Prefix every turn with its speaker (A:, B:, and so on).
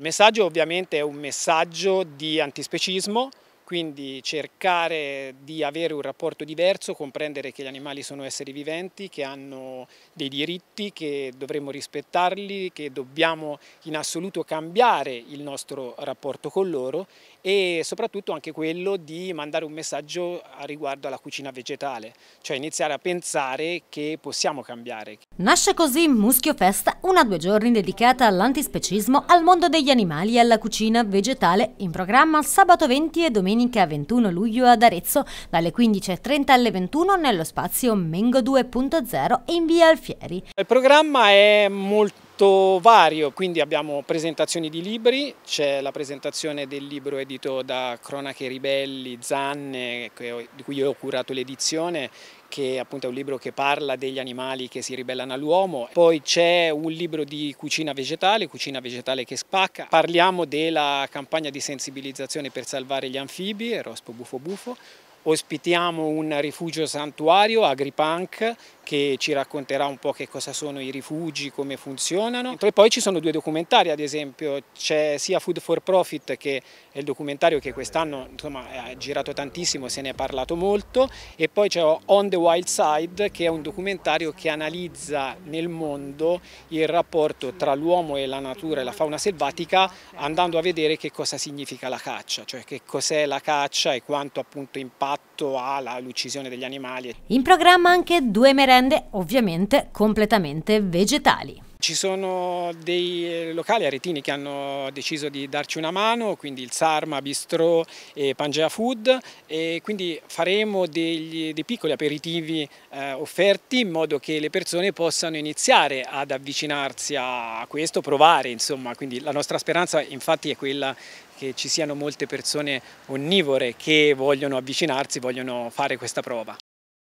A: Il messaggio ovviamente è un messaggio di antispecismo, quindi cercare di avere un rapporto diverso, comprendere che gli animali sono esseri viventi, che hanno dei diritti, che dovremmo rispettarli, che dobbiamo in assoluto cambiare il nostro rapporto con loro e soprattutto anche quello di mandare un messaggio riguardo alla cucina vegetale, cioè iniziare a pensare che possiamo
B: cambiare. Nasce così Muschio Fest, una due giorni dedicata all'antispecismo, al mondo degli animali e alla cucina vegetale, in programma sabato 20 e domenica domenica 21 luglio ad Arezzo dalle 15.30 alle 21 nello spazio Mengo 2.0 in via Alfieri.
A: Il programma è molto molto vario, quindi abbiamo presentazioni di libri, c'è la presentazione del libro edito da Cronache Ribelli, Zanne, di cui io ho curato l'edizione, che appunto è un libro che parla degli animali che si ribellano all'uomo. Poi c'è un libro di cucina vegetale, Cucina vegetale che spacca. Parliamo della campagna di sensibilizzazione per salvare gli anfibi, Rospo Bufo Bufo. Ospitiamo un rifugio santuario, Agripunk, che ci racconterà un po' che cosa sono i rifugi, come funzionano. E poi ci sono due documentari, ad esempio, c'è sia Food for Profit che è il documentario che quest'anno ha girato tantissimo, se ne è parlato molto, e poi c'è On the Wild Side che è un documentario che analizza nel mondo il rapporto tra l'uomo e la natura e la fauna selvatica andando a vedere che cosa significa la caccia, cioè che cos'è la caccia e quanto appunto impatto ha l'uccisione degli animali.
B: In programma anche due merende merende ovviamente completamente vegetali.
A: Ci sono dei eh, locali aretini che hanno deciso di darci una mano, quindi il Sarma, Bistro e Pangea Food e quindi faremo degli, dei piccoli aperitivi eh, offerti in modo che le persone possano iniziare ad avvicinarsi a questo, provare insomma, quindi la nostra speranza infatti è quella che ci siano molte persone onnivore che vogliono avvicinarsi, vogliono fare questa prova.